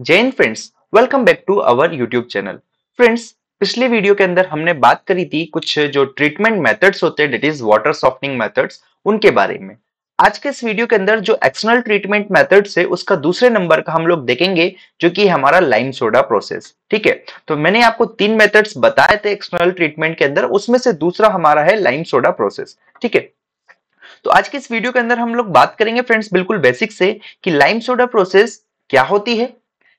Jain friends welcome back to our YouTube channel friends पिछले video के अंदर हमने बात करी थी कुछ जो ट्रीटमेंट मेथड्स होते हैं that is water softening methods उनके बारे में आज के इस वीडियो के अंदर जो एक्सटर्नल ट्रीटमेंट मेथड है उसका दूसरे नंबर का हम लोग देखेंगे जो कि हमारा लाइम सोडा प्रोसेस ठीक है तो मैंने आपको तीन मेथड्स बताए थे एक्सटर्नल ट्रीटमेंट के अंदर उसमें से दूसरा हमारा है लाइम सोडा प्रोसेस ठीक है तो आज के इस वीडियो के अंदर हम लोग बात करेंगे फ्रेंड्स बिल्कुल बेसिक से कि लाइम सोडा प्रोसेस क्या होती है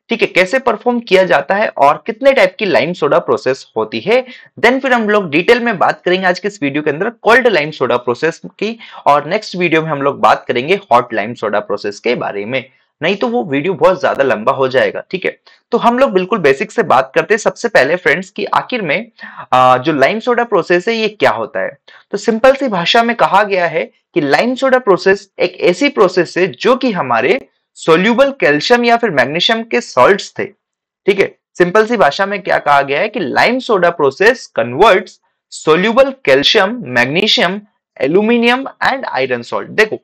ठीक है कैसे परफॉर्म किया जाता है और कितने टाइप की लाइम सोडा प्रोसेस होती है देन फिर हम लोग डिटेल में बात करेंगे आज के इस वीडियो के अंदर कोल्ड लाइम सोडा प्रोसेस की और नेक्स्ट वीडियो में हम लोग बात करेंगे हॉट लाइम सोडा प्रोसेस के बारे में नहीं तो वो वीडियो बहुत ज्यादा लंबा हो जाएगा ठीक है तो हम लोग बिल्कुल बेसिक से बात करते हैं सबसे पहले फ्रेंड्स कि आखिर में आ, जो लाइम सोडा प्रोसेस है ये क्या होता है तो सिंपल सी भाषा में कहा गया है कि लाइम सोडा प्रोसेस एक ऐसी प्रोसेस है जो कि हमारे सोल्यूबल कैल्शियम या फिर मैग्नीशियम के सॉल्ट थे ठीक है सिंपल सी भाषा में क्या कहा गया है कि lime soda process convert soluble calcium magnesium aluminium and iron salt देखो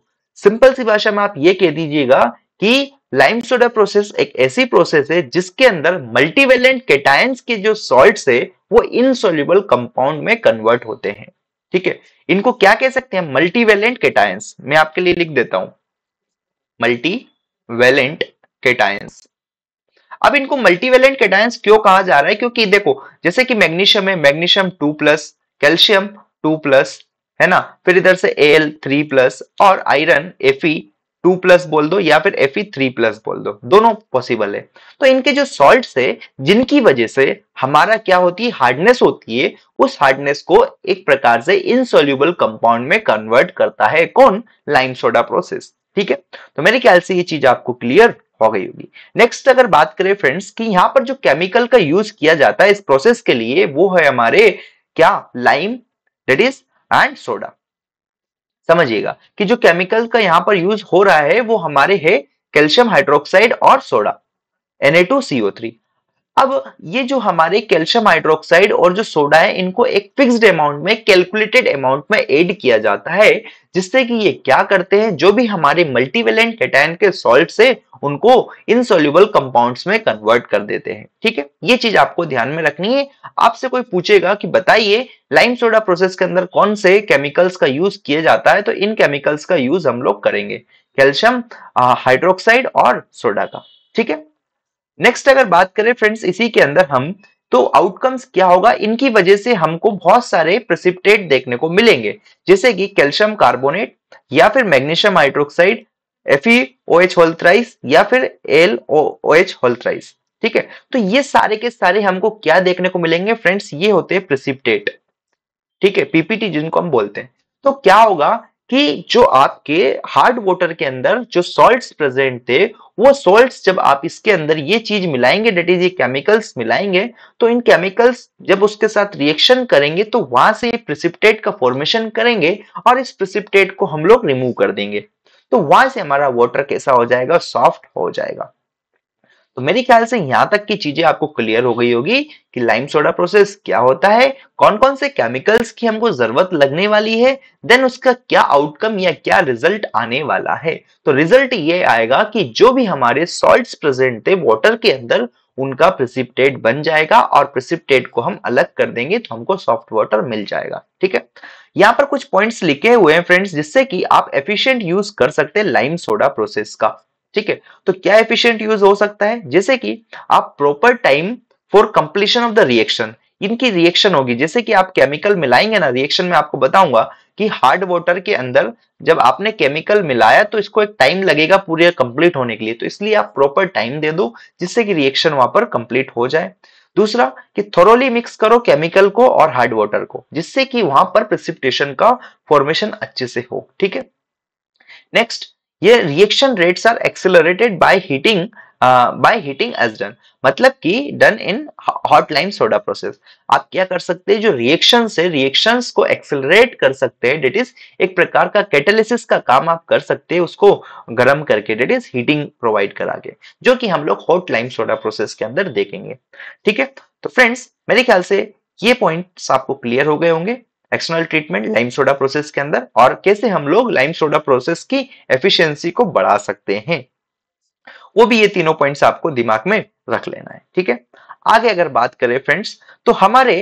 सिंपल सी भाषा में आप ये कह दीजिएगा कि लाइम सोडा प्रोसेस एक ऐसी प्रोसेस है जिसके अंदर मल्टीवेलेंट केटायंस के जो सॉल्ट है वो इनसोल्यूबल कंपाउंड में कन्वर्ट होते हैं ठीक है इनको क्या कह सकते हैं मल्टीवेलेंट केटायंस मैं आपके लिए लिख देता हूं मल्टी वेलेंट केटायंस अब इनको मल्टीवेलेंट केटायंस क्यों कहा जा रहा है क्योंकि देखो जैसे कि मैग्नीशियम है magnesium two plus calcium two plus है ना फिर इधर से एल थ्री प्लस और आयरन एफ टू प्लस बोल दो या फिर एफ थ्री प्लस बोल दो दोनों पॉसिबल है तो इनके जो सॉल्ट है जिनकी वजह से हमारा क्या होती है हार्डनेस होती है उस हार्डनेस को एक प्रकार से इनसोल्यूबल कंपाउंड में कन्वर्ट करता है कौन लाइम सोडा प्रोसेस ठीक है तो मेरे ख्याल से ये चीज आपको क्लियर हो गई होगी नेक्स्ट अगर बात करें फ्रेंड्स कि यहाँ पर जो केमिकल का यूज किया जाता है इस प्रोसेस के लिए वो है हमारे क्या lime that is and soda समझिएगा कि जो केमिकल का यहाँ पर यूज हो रहा है वो हमारे है कैल्शियम हाइड्रोक्साइड और सोडा Na2CO3 अब ये जो हमारे कैल्शियम हाइड्रोक्साइड और जो सोडा है इनको एक फिक्स्ड अमाउंट में कैलकुलेटेड अमाउंट में ऐड किया जाता है जिससे कि ये क्या करते हैं जो भी हमारे मल्टीवेलेंट कैटायन के सॉल्ट से उनको इनसोल्यूबल कंपाउंड्स में कन्वर्ट कर देते हैं ठीक है ये चीज आपको ध्यान में रखनी है आपसे कोई पूछेगा कि बताइए लाइम सोडा प्रोसेस के अंदर कौन से केमिकल्स का यूज किया जाता है तो इन केमिकल्स का यूज हम लोग करेंगे कैल्शियम हाइड्रोक्साइड और सोडा का ठीक है नेक्स्ट अगर बात करें फ्रेंड्स इसी के अंदर हम तो आउटकम्स क्या होगा इनकी वजह से हमको बहुत सारे प्रसिप्टेट देखने को मिलेंगे जैसे कि कैल्शियम कार्बोनेट या फिर मैग्नीशियम हाइड्रोक्साइड एफ होल्थ्राइस या फिर एल होल्थ्राइस ठीक है तो ये सारे के सारे हमको क्या देखने को मिलेंगे फ्रेंड्स ये होते हैं प्रसिप्टेट ठीक है पीपीटी जिनको हम बोलते हैं तो क्या होगा कि जो आपके हार्ड वाटर के अंदर जो सॉल्ट प्रेजेंट थे वो सॉल्ट जब आप इसके अंदर ये चीज मिलाएंगे डेट इज ये केमिकल्स मिलाएंगे तो इन केमिकल्स जब उसके साथ रिएक्शन करेंगे तो वहां से ये प्रिसिप्टेट का फॉर्मेशन करेंगे और इस प्रिसिप्टेट को हम लोग रिमूव कर देंगे तो वहां से हमारा वाटर कैसा हो जाएगा सॉफ्ट हो जाएगा तो मेरे ख्याल से यहां तक की चीजें आपको क्लियर हो गई होगी कि लाइम सोडा प्रोसेस क्या होता है कौन कौन से केमिकल्स की हमको जरूरत लगने वाली है देन उसका क्या आउटकम या क्या रिजल्ट आने वाला है तो रिजल्ट ये आएगा कि जो भी हमारे सॉल्ट प्रेजेंट थे वॉटर के अंदर उनका प्रिसिप्टेट बन जाएगा और प्रिसिप्टेट को हम अलग कर देंगे तो हमको सॉफ्ट वाटर मिल जाएगा ठीक है यहाँ पर कुछ पॉइंट्स लिखे हुए हैं फ्रेंड्स जिससे कि आप एफिशिएंट यूज कर सकते हैं लाइम सोडा प्रोसेस का ठीक है तो क्या एफिशियंट यूज हो सकता है जैसे कि आप proper time for completion of the reaction इनकी रिएक्शन होगी जैसे कि आप केमिकल मिलाएंगे ना रिएक्शन में आपको बताऊंगा कि हार्ड वाटर के अंदर जब आपने केमिकल मिलाया तो इसको एक टाइम लगेगा पूरे कंप्लीट होने के लिए तो इसलिए आप प्रॉपर टाइम दे दो जिससे कि रिएक्शन वहां पर कंप्लीट हो जाए दूसरा कि थोरोली मिक्स करो केमिकल को और हार्ड वाटर को जिससे कि वहां पर प्रेसिपिटेशन का फॉर्मेशन अच्छे से हो ठीक है नेक्स्ट ये reaction rates are accelerated by heating by heating as done मतलब कि done in hot lime soda process आप क्या कर सकते हैं जो रिएक्शन से रिएक्शन को एक्सेलरेट कर सकते हैं डेट इज एक प्रकार का कैटेलिसिस का काम आप कर सकते हैं उसको गर्म करके डेट इज हीटिंग प्रोवाइड करा के जो कि हम लोग हॉट लाइम सोडा प्रोसेस के अंदर देखेंगे ठीक है तो फ्रेंड्स मेरे ख्याल से ये पॉइंट्स आपको क्लियर हो गए होंगे external treatment lime soda process के अंदर और कैसे हम लोग लाइम सोडा प्रोसेस की एफिशिएंसी को बढ़ा सकते हैं वो भी ये तीनों पॉइंट्स आपको दिमाग में रख लेना है ठीक है आगे अगर बात करें फ्रेंड्स तो हमारे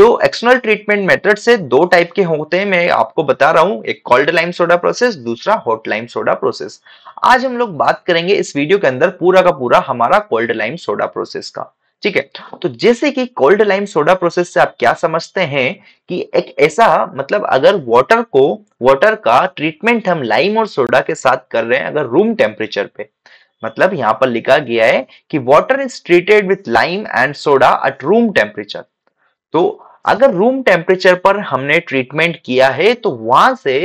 जो एक्सटर्नल ट्रीटमेंट मेथड से दो टाइप के होते हैं मैं आपको बता रहा हूं एक कॉल्ड लाइम सोडा प्रोसेस दूसरा हॉट लाइम सोडा प्रोसेस आज हम लोग बात करेंगे इस वीडियो के अंदर पूरा का पूरा हमारा कोल्ड लाइम सोडा प्रोसेस का ठीक है तो जैसे कि कोल्ड लाइम सोडा प्रोसेस से आप क्या समझते हैं कि एक ऐसा मतलब अगर वाटर को वाटर का ट्रीटमेंट हम लाइम और सोडा के साथ कर रहे हैं अगर रूम टेम्परेचर पे मतलब यहां पर लिखा गया है कि water is treated with lime and soda at room temperature तो अगर रूम टेम्परेचर पर हमने ट्रीटमेंट किया है तो वहां से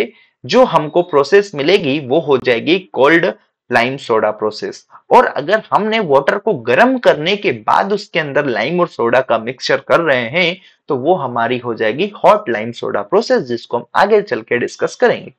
जो हमको प्रोसेस मिलेगी वो हो जाएगी कोल्ड लाइम सोडा प्रोसेस और अगर हमने वाटर को गर्म करने के बाद उसके अंदर लाइम और सोडा का मिक्सचर कर रहे हैं तो वो हमारी हो जाएगी हॉट लाइम सोडा प्रोसेस जिसको हम आगे चल के डिस्कस करेंगे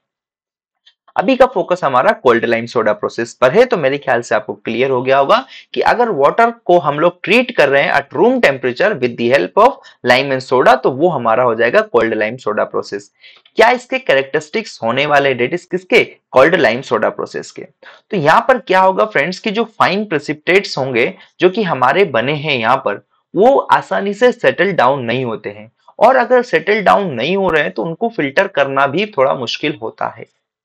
अभी का फोकस हमारा कोल्ड लाइम सोडा प्रोसेस पर है तो मेरे ख्याल से आपको क्लियर हो गया होगा कि अगर वाटर को हम लोग ट्रीट कर रहे हैं at room temperature with the help of lime and soda तो वो हमारा हो जाएगा कोल्ड लाइम सोडा प्रोसेस क्या इसके कैरेक्टरिस्टिक्स होने वाले डेटिस किसके कोल्ड लाइम सोडा प्रोसेस के तो यहाँ पर क्या होगा फ्रेंड्स की जो फाइन प्रेसिप्टेट्स होंगे जो कि हमारे बने हैं यहाँ पर वो आसानी से सेटल डाउन नहीं होते हैं और अगर सेटल डाउन नहीं हो रहे हैं तो उनको फिल्टर करना भी थोड़ा मुश्किल होता है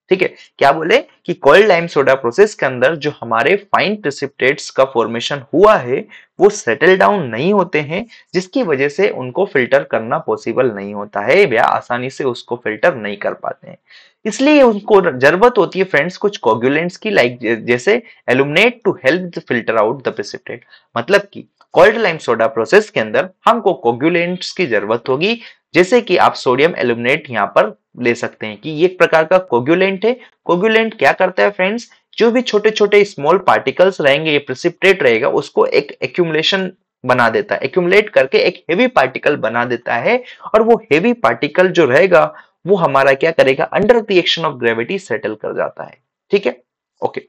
ठीक है क्या बोले कि कोल्ड लाइम सोडा प्रोसेस के अंदर जो हमारे फाइन प्रिसिप्टेट्स का फॉर्मेशन हुआ है वो सेटल डाउन नहीं होते हैं जिसकी वजह से उनको फिल्टर करना पॉसिबल नहीं होता है या आसानी से उसको फिल्टर नहीं कर पाते हैं इसलिए उनको जरूरत होती है फ्रेंड्स कुछ कॉग्यूलेंट्स की लाइक जैसे aluminate to help filter out the precipitate मतलब की कोल्ड लाइम सोडा प्रोसेस के अंदर हमको कॉग्यूलेंट्स की जरूरत होगी जैसे कि आप सोडियम एलुमिनेट यहाँ पर ले सकते हैं कि एक प्रकार का कोग्यूलेंट है कोग्यूलेंट क्या करता है फ्रेंड्स जो भी छोटे छोटे स्मॉल पार्टिकल्स रहेंगे ये प्रिसिप्टेट रहेगा उसको एक एक्यूमुलेशन बना देता है एक्यूमुलेट करके एक हेवी पार्टिकल बना देता है और वो हेवी पार्टिकल जो रहेगा वो हमारा क्या करेगा under the action of gravity settle कर जाता है ठीक है ओके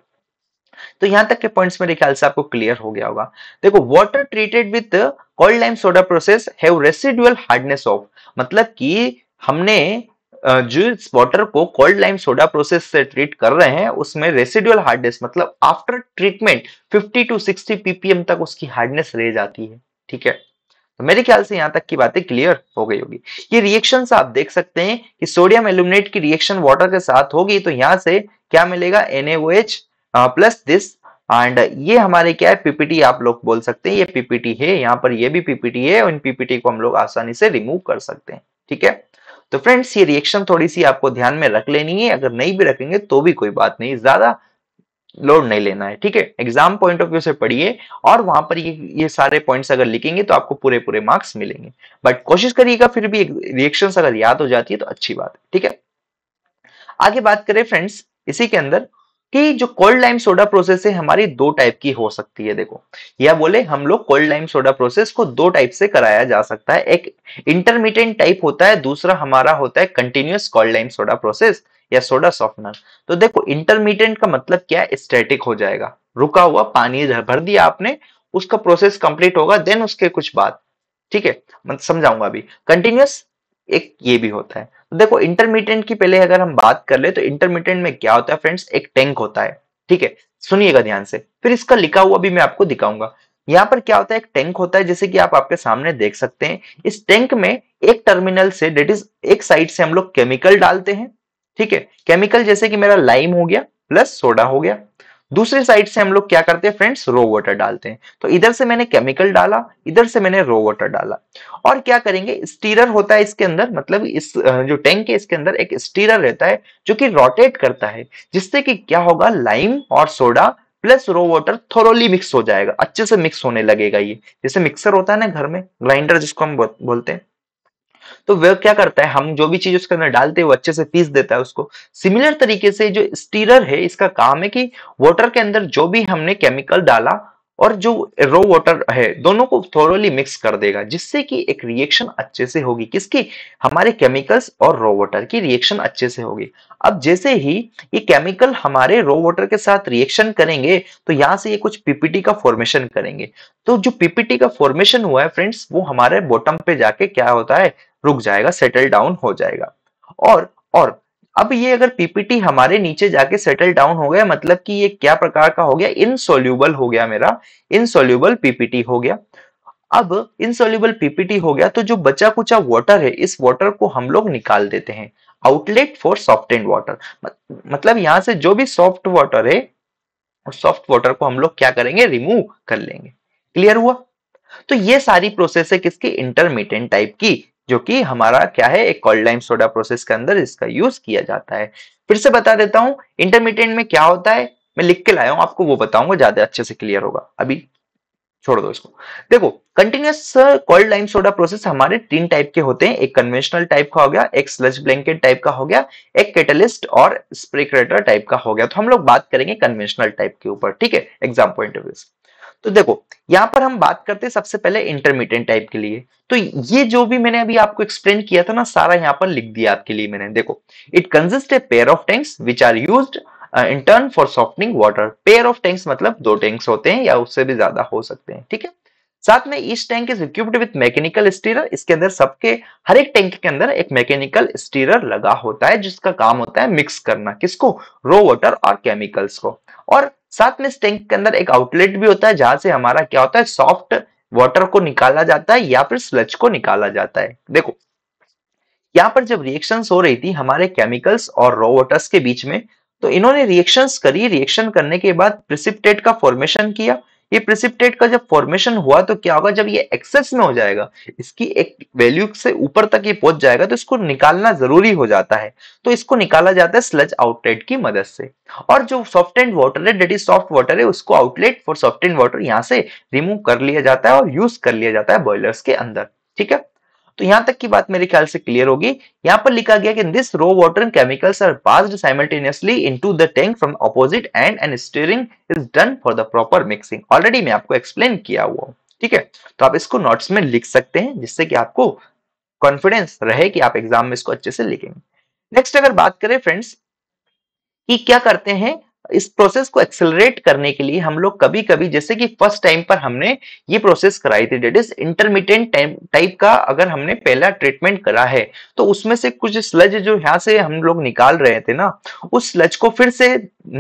तो यहां तक के पॉइंट्स मेरे ख्याल से आपको क्लियर हो गया होगा देखो water treated with cold lime soda process have residual hardness of मतलब कि हमने जो इस वाटर को कोल्ड लाइम सोडा प्रोसेस से ट्रीट कर रहे हैं उसमें रेसिडुअल हार्डनेस मतलब आफ्टर ट्रीटमेंट 50 टू 60 पीपीएम तक उसकी हार्डनेस रह जाती है ठीक है तो मेरे ख्याल से यहां तक की बातें क्लियर हो गई होगी ये रिएक्शन आप देख सकते हैं कि सोडियम एल्यूमिनेट की रिएक्शन वॉटर के साथ होगी तो यहां से क्या मिलेगा एनएओएच प्लस दिस एंड ये हमारे क्या है पीपीटी आप लोग बोल सकते हैं ये पीपीटी है यहाँ पर ये भी पीपीटी है और इन पीपीटी को हम लोग आसानी से रिमूव कर सकते हैं ठीक है तो फ्रेंड्स ये रिएक्शन थोड़ी सी आपको ध्यान में रख लेनी है अगर नहीं भी रखेंगे तो भी कोई बात नहीं ज्यादा लोड नहीं लेना है ठीक है एग्जाम पॉइंट ऑफ व्यू से पढ़िए और वहां पर ये ये सारे पॉइंट्स अगर लिखेंगे तो आपको पूरे पूरे मार्क्स मिलेंगे बट कोशिश करिएगा फिर भी रिएक्शन अगर याद हो जाती है तो अच्छी बात है ठीक है आगे बात करें फ्रेंड्स इसी के अंदर कि जो कोल्ड लाइम सोडा प्रोसेस है हमारी दो टाइप की हो सकती है देखो या बोले हम लोग कोल्ड लाइम सोडा प्रोसेस को दो टाइप से कराया जा सकता है एक इंटरमीडिएट टाइप होता है दूसरा हमारा होता है continuous cold lime soda process या सोडा सॉफ्टनर तो देखो इंटरमीडिएट का मतलब क्या है स्टेटिक हो जाएगा रुका हुआ पानी भर दिया आपने उसका प्रोसेस कंप्लीट होगा देन उसके कुछ बाद ठीक है समझाऊंगा अभी कंटिन्यूस एक ये भी होता है तो देखो इंटरमीडिएट की पहले अगर हम बात कर ले तो इंटरमीडिएट में क्या होता है फ्रेंड्स एक टैंक होता है ठीक है सुनिएगा ध्यान से फिर इसका लिखा हुआ भी मैं आपको दिखाऊंगा यहाँ पर क्या होता है एक टैंक होता है जैसे कि आप आपके सामने देख सकते हैं इस टैंक में एक टर्मिनल से डेट इज एक साइड से हम लोग केमिकल डालते हैं ठीक है केमिकल जैसे कि मेरा लाइम हो गया प्लस सोडा हो गया दूसरे साइड से हम लोग क्या करते हैं फ्रेंड्स रो वाटर डालते हैं तो इधर से मैंने केमिकल डाला इधर से मैंने रो वाटर डाला और क्या करेंगे स्टीरर होता है इसके अंदर मतलब इस जो टैंक है इसके अंदर एक स्टीरर रहता है जो कि रोटेट करता है जिससे कि क्या होगा लाइम और soda plus raw water thoroughly mix हो जाएगा अच्छे से मिक्स होने लगेगा ये जैसे मिक्सर होता है ना घर में ग्राइंडर जिसको हम बोलते हैं तो वह क्या करता है हम जो भी चीज उसके अंदर डालते हैं वो अच्छे से पीस देता है उसको सिमिलर तरीके से जो स्टीरर है इसका काम है कि वॉटर के अंदर जो भी हमने केमिकल डाला और जो रो वाटर है दोनों को थोरोली मिक्स कर देगा जिससे कि एक रिएक्शन अच्छे से होगी किसकी हमारे केमिकल्स और रो वाटर की रिएक्शन अच्छे से होगी अब जैसे ही ये केमिकल हमारे रो वाटर के साथ रिएक्शन करेंगे तो यहाँ से ये कुछ पीपीटी का फॉर्मेशन करेंगे तो जो पीपीटी का फॉर्मेशन हुआ है फ्रेंड्स वो हमारे बॉटम पे जाके क्या होता है रुक जाएगा सेटल डाउन हो जाएगा और और अब ये अगर पीपीटी हमारे नीचे जाके सेटल डाउन हो गया मतलब कि ये क्या प्रकार का हो गया इनसोल्यूबल हो गया मेरा इनसोल्यूबल पीपीटी हो गया अब इनसोल्यूबल पीपीटी हो गया तो जो बचा कुचा वाटर है इस वाटर को हम लोग निकाल देते हैं outlet for softened water मतलब यहां से जो भी सॉफ्ट वाटर है उस सॉफ्ट वाटर को हम लोग क्या करेंगे रिमूव कर लेंगे क्लियर हुआ तो ये सारी प्रोसेस है किसकी इंटरमीडियंट टाइप की जो कि हमारा क्या है एक कॉल्ड लाइम सोडा प्रोसेस के अंदर इसका यूज किया जाता है फिर से बता देता हूँ इंटरमीडिएट में क्या होता है मैं लिख के लाया हूं आपको वो बताऊंगा ज्यादा अच्छे से क्लियर होगा अभी छोड़ दो इसको देखो continuous cold lime soda process हमारे तीन टाइप के होते हैं एक कन्वेंशनल टाइप का हो गया एक स्लज ब्लैंकेट टाइप का हो गया एक कैटलिस्ट और स्प्रे टाइप का हो गया तो हम लोग बात करेंगे कन्वेंशनल टाइप के ऊपर ठीक है एग्जाम पॉइंट ऑफ व्यू तो देखो यहां पर हम बात करते हैं सबसे पहले इंटरमीडिएट टाइप के लिए तो ये जो भी मैंने अभी आपको एक्सप्लेन किया था ना सारा यहाँ पर लिख दिया आपके लिए मैंने देखो it consist a pair of tanks which are use in turn for softening water pair of tanks मतलब दो टैंक्स होते हैं या उससे भी ज्यादा हो सकते हैं ठीक है साथ में इस tank is equipped with mechanical stirrer इसके अंदर सबके हर एक टैंक के अंदर एक मैकेनिकल स्टीरर लगा होता है जिसका काम होता है मिक्स करना किसको रो वाटर और केमिकल्स को और साथ में इस टैंक के अंदर एक आउटलेट भी होता है जहां से हमारा क्या होता है सॉफ्ट वाटर को निकाला जाता है या फिर स्लच को निकाला जाता है देखो यहाँ पर जब रिएक्शन हो रही थी हमारे केमिकल्स और रॉ वाटर्स के बीच में तो इन्होंने रिएक्शंस करी रिएक्शन करने के बाद प्रिसिप्टेट का फॉर्मेशन किया ये प्रेसिपिटेट का जब फॉर्मेशन हुआ तो क्या होगा जब ये एक्सेस में हो जाएगा इसकी एक वैल्यू से ऊपर तक ये पहुंच जाएगा तो इसको निकालना जरूरी हो जाता है तो इसको निकाला जाता है स्लज आउटलेट की मदद से और जो सॉफ्ट एंड वाटर है डेट इज सॉफ्ट वाटर है उसको outlet for softened water यहाँ से रिमूव कर लिया जाता है और यूज कर लिया जाता है बॉयलर्स के अंदर ठीक है तो यहां तक की बात मेरे ख्याल से क्लियर होगी यहां पर लिखा गया कि this raw water and chemicals are passed simultaneously into the tank from opposite end and stirring is done for the proper mixing already मैं आपको एक्सप्लेन किया हुआ ठीक है तो आप इसको नोट्स में लिख सकते हैं जिससे कि आपको कॉन्फिडेंस रहे कि आप एग्जाम में इसको अच्छे से लिखेंगे नेक्स्ट अगर बात करें फ्रेंड्स कि क्या करते हैं इस प्रोसेस को एक्सेलरेट करने के लिए हम लोग कभी कभी जैसे कि फर्स्ट टाइम पर हमने ये प्रोसेस कराई थी डेट इज इंटरमीडिएट टाइप का अगर हमने पहला ट्रीटमेंट करा है तो उसमें से कुछ स्लज जो यहाँ से हम लोग निकाल रहे थे ना उस स्लज को फिर से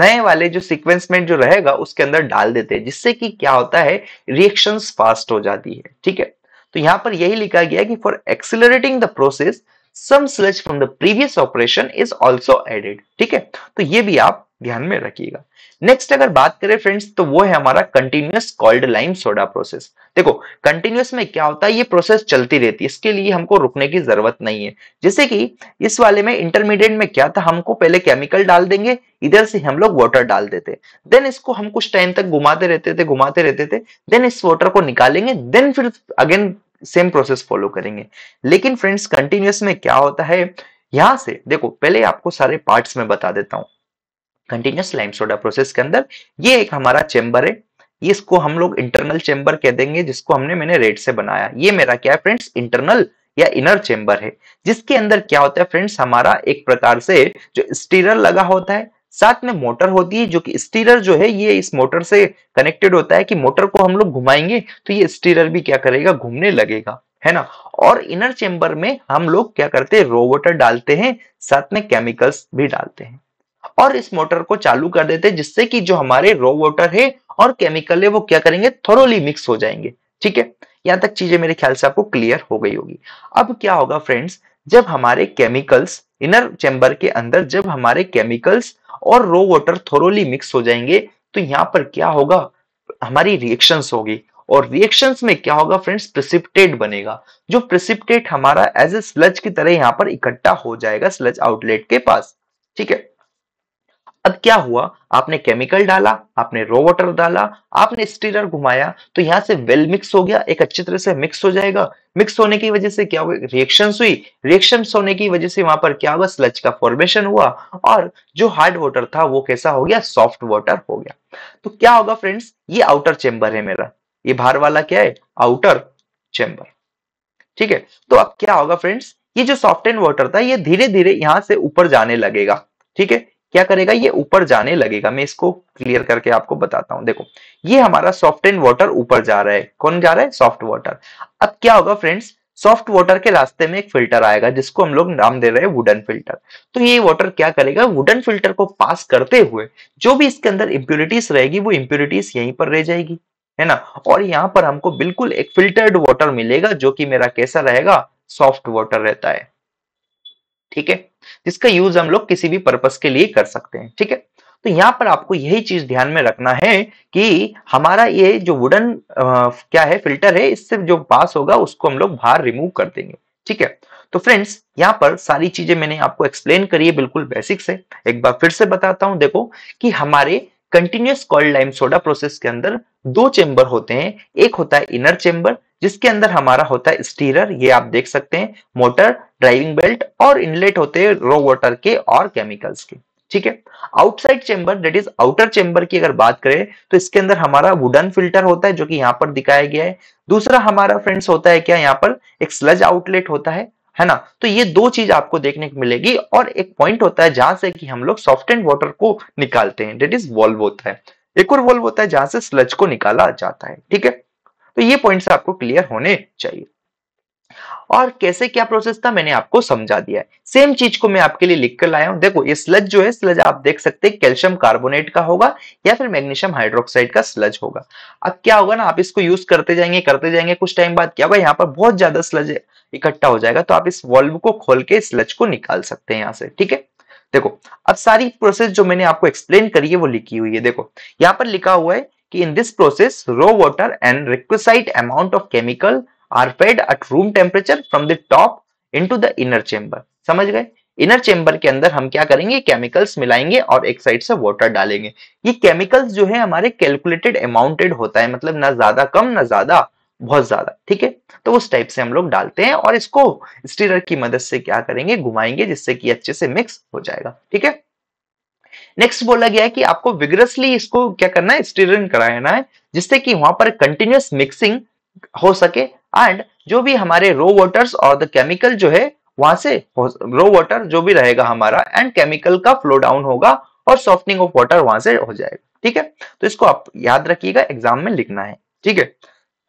नए वाले जो सिक्वेंस में जो रहेगा उसके अंदर डाल देते हैं जिससे कि क्या होता है रिएक्शन फास्ट हो जाती है ठीक है तो यहाँ पर यही लिखा गया कि for accelerating the process some sludge from the previous operation is also added ठीक है तो ये भी आप ध्यान में रखिएगा नेक्स्ट अगर बात करें फ्रेंड्स तो वो है हमारा continuous cold lime soda process देखो कंटिन्यूस में क्या होता है ये प्रोसेस चलती रहती है इसके लिए हमको रुकने की जरूरत नहीं है जैसे कि इस वाले में इंटरमीडिएट में क्या था हमको पहले केमिकल डाल देंगे इधर से हम लोग वाटर डाल देते देन इसको हम कुछ टाइम तक घुमाते रहते थे घुमाते रहते थे देन इस वॉटर को निकालेंगे देन फिर अगेन सेम प्रोसेस फॉलो करेंगे लेकिन फ्रेंड्स कंटिन्यूस में क्या होता है यहां से देखो पहले आपको सारे पार्ट्स में बता देता हूं कंटिन्यूस लाइम सोडा प्रोसेस के अंदर ये एक हमारा चेंबर है ये इसको हम लोग इंटरनल चेंबर कह देंगे जिसको हमने मैंने रेड से बनाया ये मेरा क्या है फ्रेंड्स इंटरनल या इनर चेम्बर है जिसके अंदर क्या होता है फ्रेंड्स हमारा एक प्रकार से जो स्टीरर लगा होता है साथ में मोटर होती है जो कि स्टीरर जो है ये इस मोटर से कनेक्टेड होता है कि मोटर को हम लोग घुमाएंगे तो ये स्टीरर भी क्या करेगा घूमने लगेगा है ना और इनर चेंबर में हम लोग क्या करते हैं रोबोटर डालते हैं साथ में केमिकल्स भी डालते हैं और इस मोटर को चालू कर देते जिससे कि जो हमारे रो वोटर है और केमिकल है वो क्या करेंगे थोरोली मिक्स हो जाएंगे ठीक है यहां तक चीजें मेरे ख्याल से आपको क्लियर हो गई होगी अब क्या होगा फ्रेंड्स जब हमारे केमिकल्स इनर चेंबर के अंदर जब हमारे केमिकल्स और रो वोटर थोरोली मिक्स हो जाएंगे तो यहाँ पर क्या होगा हमारी रिएक्शंस होगी और रिएक्शंस में क्या होगा फ्रेंड्स प्रिसिप्टेट बनेगा जो प्रिसिप्टेट हमारा एज ए स्लज की तरह यहाँ पर इकट्ठा हो जाएगा स्लज आउटलेट के पास ठीक है अब क्या हुआ आपने केमिकल डाला आपने रो वाटर डाला आपने स्टीरर घुमाया तो यहाँ से वेल मिक्स हो गया एक अच्छी तरह से मिक्स हो जाएगा मिक्स होने की वजह से क्या हुआ रिएक्शन हुई रिएक्शन होने की वजह से वहां पर क्या हुआ स्लच का फॉर्मेशन हुआ और जो हार्ड वाटर था वो कैसा हो गया सॉफ्ट वाटर हो गया तो क्या होगा फ्रेंड्स ये आउटर चेंबर है मेरा ये बाहर वाला क्या है आउटर चेंबर ठीक है तो अब क्या होगा फ्रेंड्स ये जो सॉफ्ट एंड वाटर था ये धीरे धीरे यहां से ऊपर जाने लगेगा ठीक है क्या करेगा ये ऊपर जाने लगेगा मैं इसको क्लियर करके आपको बताता हूं देखो ये हमारा सॉफ्ट एंड वाटर ऊपर जा रहा है कौन जा रहा है सॉफ्ट वाटर अब क्या होगा फ्रेंड्स सॉफ्ट वाटर के रास्ते में एक फिल्टर आएगा जिसको हम लोग नाम दे रहे हैं वुडन फिल्टर तो ये वाटर क्या करेगा वुडन फिल्टर को पास करते हुए जो भी इसके अंदर इंप्योरिटीज रहेगी वो इंप्योरिटीज यहीं पर रह जाएगी है ना और यहाँ पर हमको बिल्कुल एक फिल्टर्ड वाटर मिलेगा जो कि मेरा कैसा रहेगा सॉफ्ट वाटर रहता है ठीक है जिसका यूज हम लोग किसी भी पर्पज के लिए कर सकते हैं ठीक है तो यहाँ पर आपको यही चीज ध्यान में रखना है कि हमारा ये जो वुडन क्या है फिल्टर है इससे जो पास होगा उसको हम लोग बाहर रिमूव कर देंगे ठीक है तो फ्रेंड्स यहाँ पर सारी चीजें मैंने आपको एक्सप्लेन करी है बिल्कुल बेसिक से एक बार फिर से बताता हूं देखो कि हमारे continuous cold lime soda process के अंदर दो चेंबर होते हैं एक होता है इनर चेंबर जिसके अंदर हमारा होता है स्टीरर ये आप देख सकते हैं मोटर ड्राइविंग बेल्ट और इनलेट होते हैं रो वाटर के और केमिकल्स के ठीक है outside chamber that is outer chamber की अगर बात करें तो इसके अंदर हमारा वुडन फिल्टर होता है जो कि यहाँ पर दिखाया गया है दूसरा हमारा फ्रेंड्स होता है क्या यहाँ पर एक स्लज आउटलेट होता है है ना तो ये दो चीज आपको देखने को मिलेगी और एक पॉइंट होता है जहां से कि हम लोग सॉफ्ट एंड वाटर को निकालते हैं डेट इज वॉल्व होता है एक और वॉल्व होता है जहां से स्लज को निकाला जाता है ठीक है तो ये पॉइंट आपको क्लियर होने चाहिए और कैसे क्या प्रोसेस था मैंने आपको समझा दिया है सेम चीज को मैं आपके लिए लिख कर लाया हूं देखो ये स्लज जो है स्लज आप देख सकते हैं कैल्शियम कार्बोनेट का होगा या फिर मैग्नीशियम हाइड्रोक्साइड का स्लज होगा अब क्या होगा ना आप इसको यूज करते जाएंगे करते जाएंगे कुछ टाइम बाद क्या होगा यहाँ पर बहुत ज्यादा स्लज इकट्ठा हो जाएगा तो आप इस वॉल्व को खोल के स्लज को निकाल सकते हैं यहाँ से ठीक है देखो अब सारी प्रोसेस जो मैंने आपको एक्सप्लेन करी है वो लिखी हुई है देखो यहाँ पर लिखा हुआ है कि this process raw water and and requisite amount of chemical are fed at room temperature from the top into the inner chamber समझ गए इनर चेम्बर के अंदर हम क्या करेंगे केमिकल्स मिलाएंगे और एक साइड से वाटर डालेंगे ये केमिकल्स जो है हमारे कैलकुलेटेड अमाउंटेड होता है मतलब ना ज्यादा कम ना ज्यादा बहुत ज्यादा ठीक है तो उस टाइप से हम लोग डालते हैं और इसको स्टीरर की मदद से क्या करेंगे घुमाएंगे जिससे कि अच्छे से मिक्स हो जाएगा ठीक है नेक्स्ट बोला गया है कि आपको विग्रसली इसको क्या करना है स्टीरन कराना है जिससे कि वहां पर कंटिन्यूस मिक्सिंग हो सके एंड जो भी हमारे रो वाटर्स और द केमिकल जो है वहां से रो वाटर जो भी रहेगा हमारा एंड केमिकल का फ्लो डाउन होगा और सॉफ्टनिंग ऑफ वाटर वहां से हो जाएगा ठीक है तो इसको आप याद रखिएगा एग्जाम में लिखना है ठीक है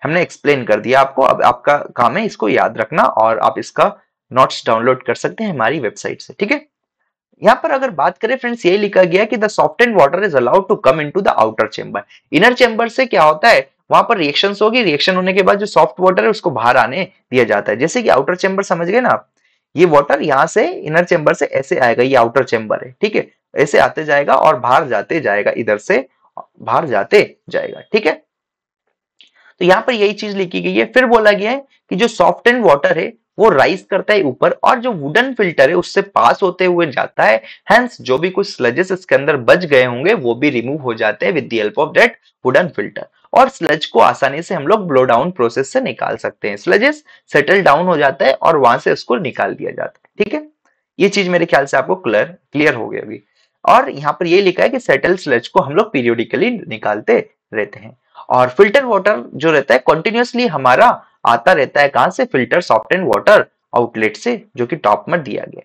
हमने एक्सप्लेन कर दिया आपको अब आपका काम है इसको याद रखना और आप इसका नोट्स डाउनलोड कर सकते हैं हमारी वेबसाइट से ठीक है यहाँ पर अगर बात करें फ्रेंड्स ये लिखा गया कि the softened water is allowed to come into the outer chamber inner chamber से क्या होता है वहां पर रिएक्शन होगी रिएक्शन होने के बाद जो सॉफ्ट वाटर है उसको बाहर आने दिया जाता है जैसे कि आउटर चेंबर समझ गए ना आप ये वाटर यहाँ से इनर चेंबर से ऐसे आएगा ये आउटर चेंबर है ठीक है ऐसे आते जाएगा और बाहर जाते जाएगा इधर से बाहर जाते जाएगा ठीक है तो यहाँ पर यही चीज लिखी गई है फिर बोला गया है कि जो सॉफ्ट एंड वाटर है वो राइज करता है ऊपर और जो वुडन फिल्टर है उससे पास होते हुए जाता है हेंस जो भी कुछ स्लजेस इसके अंदर बच गए होंगे वो भी रिमूव हो जाते हैं with the help of that wooden filter और स्लज को आसानी से हम लोग ब्लो डाउन प्रोसेस से निकाल सकते हैं स्लजेस सेटल डाउन हो जाता है और वहां से उसको निकाल दिया जाता है ठीक है ये चीज मेरे ख्याल से आपको क्लियर क्लियर हो गया अभी और यहाँ पर ये लिखा है कि सेटल स्लज को हम लोग पीरियोडिकली निकालते रहते हैं और फिल्टर वाटर जो रहता है कंटिन्यूसली हमारा आता रहता है कहां से filter softened water outlet से जो कि टॉप में दिया गया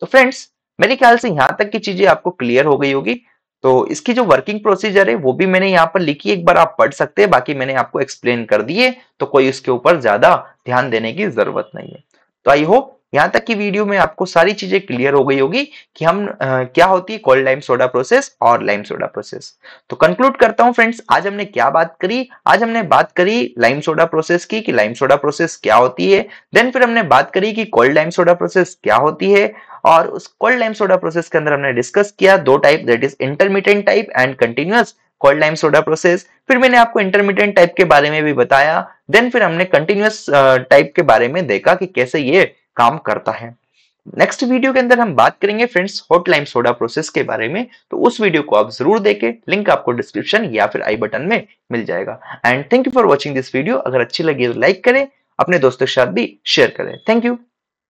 तो फ्रेंड्स मेरे ख्याल से यहाँ तक की चीजें आपको क्लियर हो गई होगी तो इसकी जो वर्किंग प्रोसीजर है वो भी मैंने यहाँ पर लिखी एक बार आप पढ़ सकते हैं बाकी मैंने आपको एक्सप्लेन कर दिए तो कोई उसके ऊपर ज्यादा ध्यान देने की जरूरत नहीं है तो आई होप यहाँ तक की वीडियो में आपको सारी चीजें क्लियर हो गई होगी कि हम आ, क्या होती है कोल्ड लाइम सोडा प्रोसेस और लाइम सोडा प्रोसेस तो कंक्लूड करता हूँ फ्रेंड्स आज हमने क्या बात करी आज हमने बात करी लाइम सोडा प्रोसेस की कि लाइम सोडा प्रोसेस क्या होती है देन फिर हमने बात करी कि कोल्ड लाइम सोडा प्रोसेस क्या होती है और उस कोल्ड लाइम सोडा प्रोसेस के अंदर हमने डिस्कस किया दो type that is intermediate type and continuous cold lime soda process फिर मैंने आपको इंटरमीडियंट टाइप के बारे में भी बताया देन फिर हमने कंटिन्यूस टाइप के बारे में देखा कि कैसे ये काम करता है नेक्स्ट वीडियो के अंदर हम बात करेंगे friends hot lime soda process के बारे में तो उस वीडियो को आप जरूर देखें लिंक आपको डिस्क्रिप्शन या फिर आई बटन में मिल जाएगा and thank you for watching this video अगर अच्छी लगी तो लाइक करें अपने दोस्तों के साथ भी शेयर करें थैंक यू